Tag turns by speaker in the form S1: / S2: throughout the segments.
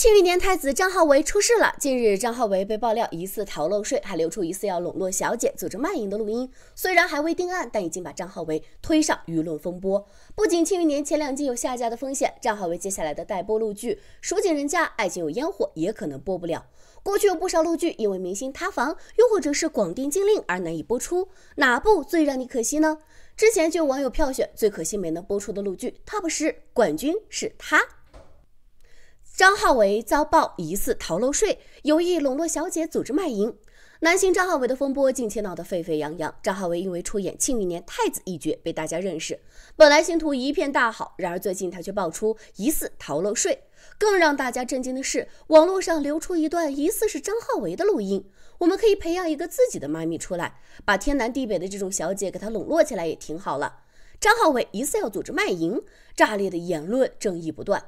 S1: 庆余年太子张浩维出事了。近日，张浩维被爆料疑似逃漏税，还流出疑似要笼络小姐、组织卖淫的录音。虽然还未定案，但已经把张浩维推上舆论风波。不仅庆余年前两季有下架的风险，张浩维接下来的待播录剧《蜀锦人家》《爱情有烟火》也可能播不了。过去有不少陆剧因为明星塌房，又或者是广电禁令而难以播出，哪部最让你可惜呢？之前就有网友票选最可惜没能播出的陆剧，Top 十冠军是他。张浩伟遭曝疑似逃漏税，有意笼络小姐组织卖淫。男星张浩伟的风波近期闹得沸沸扬扬。张浩伟因为出演《庆余年》太子一角被大家认识，本来星途一片大好，然而最近他却爆出疑似逃漏税。更让大家震惊的是，网络上流出一段疑似是张浩伟的录音。我们可以培养一个自己的妈咪出来，把天南地北的这种小姐给他笼络起来也挺好了。张浩伟疑似要组织卖淫，炸裂的言论，争议不断。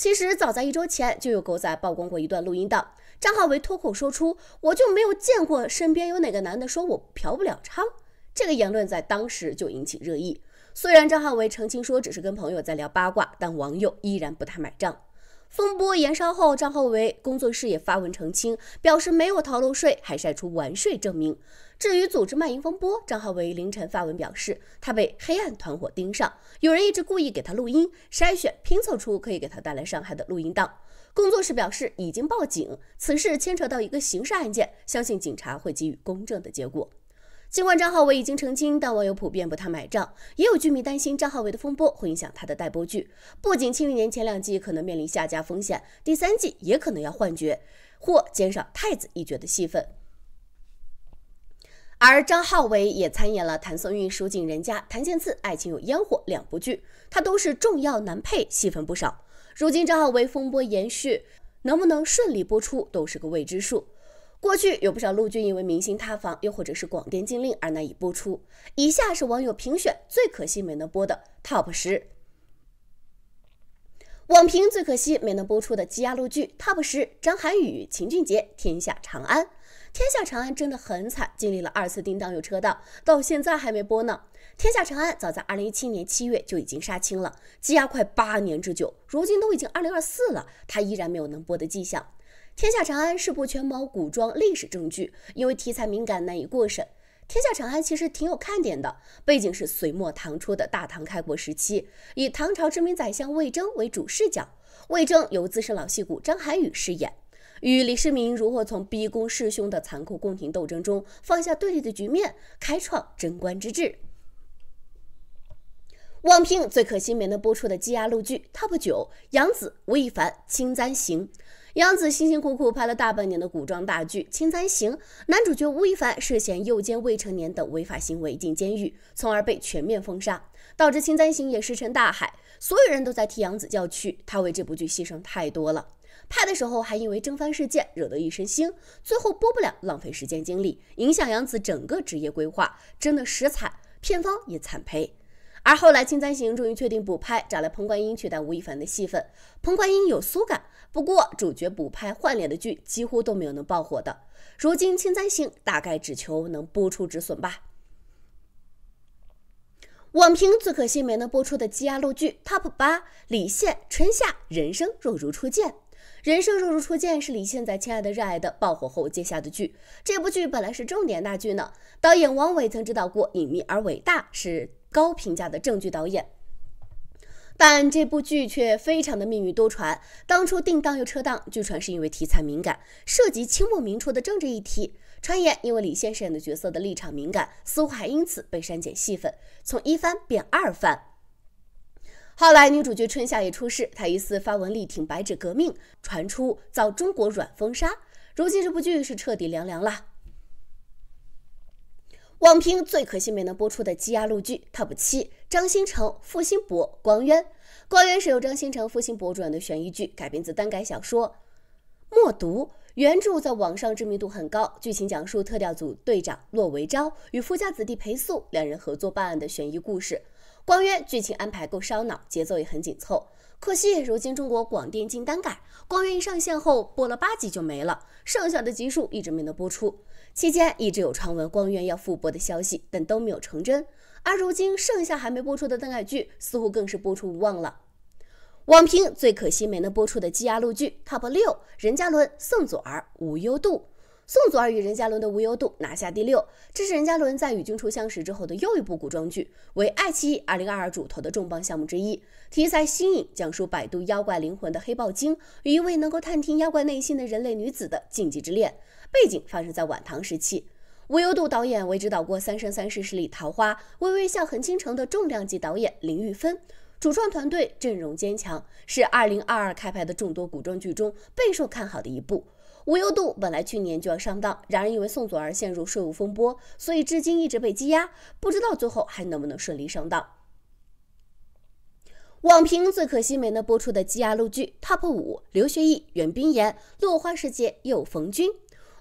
S1: 其实早在一周前，就有狗仔曝光过一段录音，档，张浩维脱口说出：“我就没有见过身边有哪个男的说我嫖不了娼。”这个言论在当时就引起热议。虽然张浩维澄清说只是跟朋友在聊八卦，但网友依然不太买账。风波延烧后，张浩维工作室也发文澄清，表示没有逃漏税，还晒出完税证明。至于组织卖淫风波，张浩维凌晨发文表示，他被黑暗团伙盯上，有人一直故意给他录音，筛选拼凑出可以给他带来伤害的录音档。工作室表示已经报警，此事牵扯到一个刑事案件，相信警察会给予公正的结果。尽管张浩伟已经澄清，但网友普遍不太买账。也有剧迷担心张浩伟的风波会影响他的待播剧，不仅《庆余年》前两季可能面临下架风险，第三季也可能要换角或减少太子一角的戏份。而张浩伟也参演了《谭松韵蜀锦人家》《谭健次爱情有烟火》两部剧，他都是重要男配，戏份不少。如今张浩伟风波延续，能不能顺利播出都是个未知数。过去有不少陆剧因为明星塌房，又或者是广电禁令而难以播出。以下是网友评选最可惜没能播的 TOP 十。网评最可惜没能播出的积压陆剧 TOP 十：张涵予、秦俊杰《天下长安》。《天下长安》真的很惨，经历了二次定档又车道，到现在还没播呢。《天下长安》早在2017年7月就已经杀青了，积压快八年之久，如今都已经2024了，它依然没有能播的迹象。《天下长安》是部全毛古装历史正剧，因为题材敏感难以过审。《天下长安》其实挺有看点的，背景是隋末唐初的大唐开国时期，以唐朝知名宰相魏征为主视角。魏征由资深老戏骨张涵予饰演，与李世民如何从逼宫弑兄的残酷宫廷斗争中放下对立的局面，开创贞观之治。妄评最可惜没能播出的积压录剧，TOP 九，杨紫、吴亦凡《青簪行》。杨紫辛辛苦苦拍了大半年的古装大剧《青簪行》，男主角吴亦凡涉嫌诱奸未成年等违法行为进监狱，从而被全面封杀，导致《青簪行》也石沉大海。所有人都在替杨紫叫屈，他为这部剧牺牲太多了。拍的时候还因为蒸番事件惹得一身腥，最后播不了，浪费时间精力，影响杨紫整个职业规划，真的实惨，片方也惨赔。而后来《青簪行》终于确定补拍，找来彭冠英取代吴亦凡的戏份。彭冠英有苏感，不过主角补拍换脸的剧几乎都没有能爆火的。如今《青簪行》大概只求能播出止损吧。网评最可惜没能播出的积压录剧 TOP 八：李现《春夏人生若如初见》。《人生若如初见》是李现在《亲爱的热爱的》爆火后接下的剧，这部剧本来是重点大剧呢。导演王伟曾指导过《隐秘而伟大》，是。高评价的正剧导演，但这部剧却非常的命运多舛。当初定档又撤档，据传是因为题材敏感，涉及清末民初的政治议题。传言因为李现饰演的角色的立场敏感，似乎还因此被删减戏份，从一翻变二翻。后来女主角春夏也出事，她疑似发文力挺“白纸革命”，传出遭中国软封杀。如今这部剧是彻底凉凉了。网评最可惜没能播出的积压录剧，TOP 七：张新成、付辛博、光渊。光渊是由张新成、付辛博主演的悬疑剧，改编自耽改小说《默读》，原著在网上知名度很高。剧情讲述特调组队长骆为昭与富家子弟裴素两人合作办案的悬疑故事。光渊剧情安排够烧脑，节奏也很紧凑。可惜，如今中国广电禁单改，光源一上线后播了八集就没了，剩下的集数一直没能播出。期间一直有传闻光源要复播的消息，但都没有成真。而如今剩下还没播出的单改剧，似乎更是播出无望了。网评最可惜没能播出的积压录剧 TOP 六：任嘉伦、宋祖儿、无忧渡。宋祖儿与任嘉伦的《无忧渡》拿下第六，这是任嘉伦在与君初相识之后的又一部古装剧，为爱奇艺2022主投的重磅项目之一。题材新颖，讲述摆渡妖怪灵魂的黑豹精与一位能够探听妖怪内心的人类女子的禁忌之恋。背景发生在晚唐时期。《无忧渡》导演为指导过《三生三世十里桃花》《微微一笑很倾城》的重量级导演林玉芬，主创团队阵容坚强，是2022开拍的众多古装剧中备受看好的一部。无忧渡本来去年就要上当，然而因为宋祖儿陷入税务风波，所以至今一直被积压，不知道最后还能不能顺利上当。网评最可惜没能播出的积压录剧 TOP 五：刘学义、袁冰妍《落花时节又逢君》。《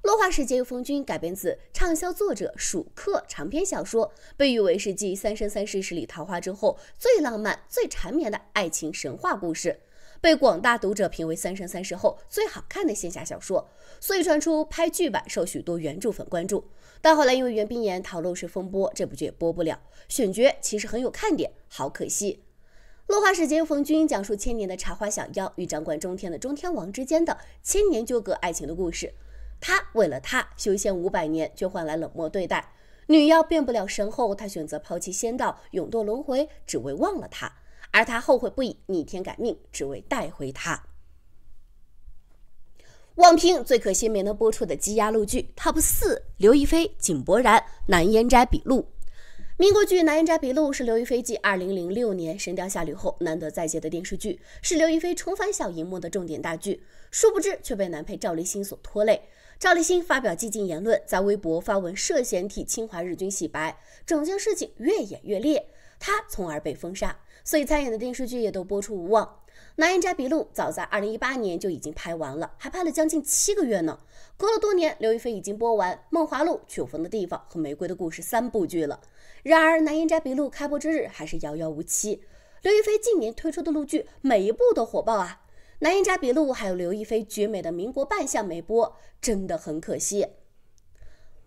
S1: 落花时节又逢君》改编自畅销作者蜀客长篇小说，被誉为是继《三生三世十里桃花》之后最浪漫、最缠绵的爱情神话故事。被广大读者评为三生三世后最好看的仙侠小说，所以传出拍剧版，受许多原著粉关注。但后来因为袁冰妍逃漏税风波，这部剧也播不了。选角其实很有看点，好可惜。落花时节逢君，讲述千年的茶花小妖与掌管中天的中天王之间的千年纠葛爱情的故事。他为了她修仙五百年，却换来冷漠对待。女妖变不了神后，他选择抛弃仙道，永堕轮回，只为忘了他。而他后悔不已，逆天改命，只为带回他。网评最可惜没能播出的积压录剧 TOP 四：刘亦菲、井柏然、《南烟斋笔录》。民国剧《南烟斋笔录》是刘亦菲继2006年《神雕侠侣》后难得再接的电视剧，是刘亦菲重返小荧幕的重点大剧。殊不知却被男配赵立新所拖累。赵立新发表激进言论，在微博发文涉嫌替侵华日军洗白，整件事情越演越烈。他从而被封杀，所以参演的电视剧也都播出无望。《南烟斋笔录》早在二零一八年就已经拍完了，还拍了将近七个月呢。过了多年，刘亦菲已经播完《梦华录》、《曲风的地方》和《玫瑰的故事》三部剧了。然而，《南烟斋笔录》开播之日还是遥遥无期。刘亦菲近年推出的陆剧每一部都火爆啊，《南烟斋笔录》还有刘亦菲绝美的民国扮相没播，真的很可惜。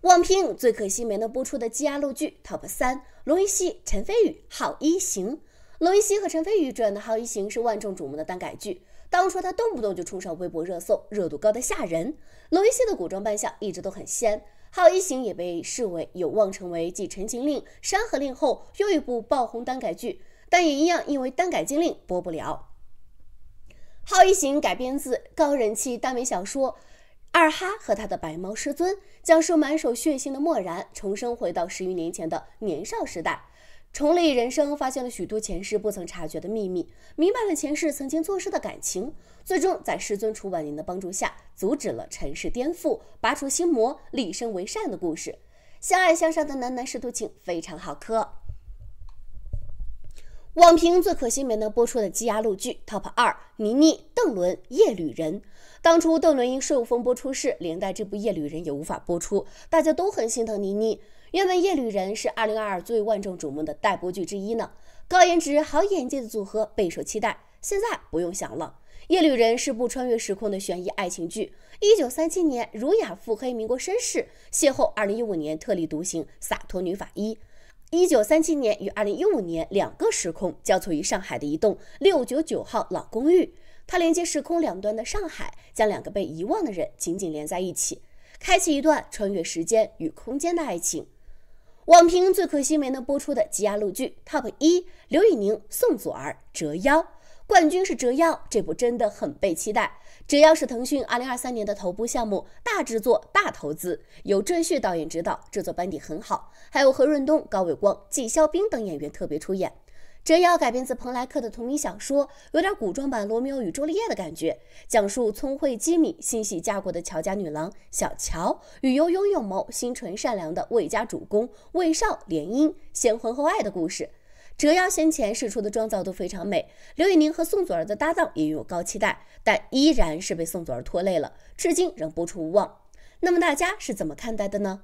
S1: 网评最可惜没能播出的积压录剧 TOP 三：龙云熙、陈飞宇、《好一行》。龙云熙和陈飞宇主演的《好一行》是万众瞩目的单改剧，当初他动不动就冲上微博热搜，热度高的吓人。龙云熙的古装扮相一直都很仙，《好一行》也被视为有望成为继《陈情令》《山河令》后又一部爆红单改剧，但也一样因为单改禁令播不了。《好一行》改编自高人气耽美小说。二哈和他的白猫师尊，讲述满手血腥的漠然重生回到十余年前的年少时代，重历人生，发现了许多前世不曾察觉的秘密，明白了前世曾经错失的感情，最终在师尊楚晚宁的帮助下，阻止了尘世颠覆，拔除心魔，立身为善的故事。相爱相杀的男男师徒情，非常好磕。网评最可惜没能播出的积压录剧 TOP 二：倪妮、邓伦《夜旅人》。当初邓伦因税务风波出事，连带这部《夜旅人》也无法播出，大家都很心疼倪妮。原本《夜旅人》是2022最万众瞩目的待播剧之一呢，高颜值、好演技的组合备受期待。现在不用想了，《夜旅人》是部穿越时空的悬疑爱情剧，1937年儒雅腹黑民国绅士，邂逅2015年特立独行洒脱女法医。一九三七年与二零一五年两个时空交错于上海的一栋六九九号老公寓，它连接时空两端的上海，将两个被遗忘的人紧紧连在一起，开启一段穿越时间与空间的爱情。网评最可惜没能播出的积压录剧 TOP 一，刘宇宁、宋祖儿《折腰》，冠军是《折腰》，这部真的很被期待。只要是腾讯二零二三年的头部项目，大制作、大投资，有郑旭导演指导，制作班底很好，还有何润东、高伟光、纪晓斌等演员特别出演。这要改编自蓬莱克的同名小说，有点古装版《罗密欧与朱丽叶》的感觉，讲述聪慧机敏、心系家国的乔家女郎小乔与有勇有谋、心纯善良的魏家主公魏少联姻、先婚后爱的故事。折腰先前试出的妆造都非常美，刘宇宁和宋祖儿的搭档也拥有高期待，但依然是被宋祖儿拖累了，至今仍播出无望。那么大家是怎么看待的呢？